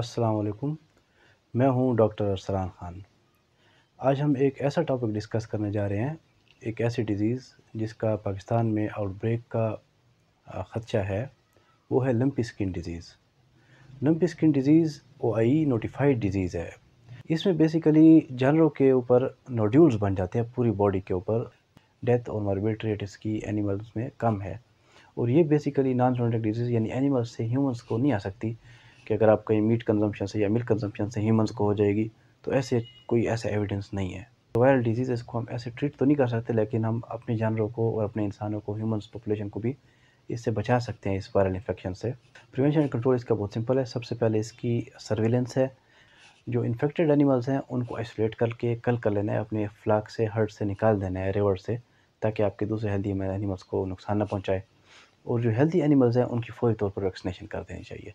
अस्सलाम वालेकुम मैं हूं डॉक्टर अरसलान ख़ान आज हम एक ऐसा टॉपिक डिस्कस करने जा रहे हैं एक ऐसी डिज़ीज़ जिसका पाकिस्तान में आउटब्रेक का ख़दशा है वो है lumpy skin disease lumpy skin disease O I notified disease है इसमें बेसिकली जानवरों के ऊपर नोड्यूल्स बन जाते हैं पूरी बॉडी के ऊपर डेथ और मॉर्बिलिटी रेट इसकी एनिमल्स में कम है और ये बेसिकली नॉन जोनेटिक डिजीज़ यानी एनिमल्स से ह्यूमंस को नहीं आ सकती कि अगर आप कहीं मीट कंजम्पशन से या मिल्क कंजम्पशन से ह्यूमंस को हो जाएगी तो ऐसे कोई ऐसा एविडेंस नहीं है वायरल तो डिजीज़ को हम ऐसे ट्रीट तो नहीं कर सकते लेकिन हम अपने जानवरों को और अपने इंसानों को ह्यूमन पॉपुलेशन को भी इससे बचा सकते हैं इस वायरल इन्फेक्शन से प्रिवेंशन एंड कंट्रोल इसका बहुत सिंपल है सबसे पहले इसकी सर्विलेंस है जो इन्फेक्टेड एनिमल्स हैं उनको आइसोलेट करके कल कर लेना है अपने फ्लाक से हर्ट से निकाल देना है रिवर से ताकि आपके दूसरे हेल्दी एनिमल्स को नुकसान ना पहुँचाए और जो हेल्दी एनिमल्स हैं उनकी फौरी तौर पर वैक्सीनेशन कर देनी चाहिए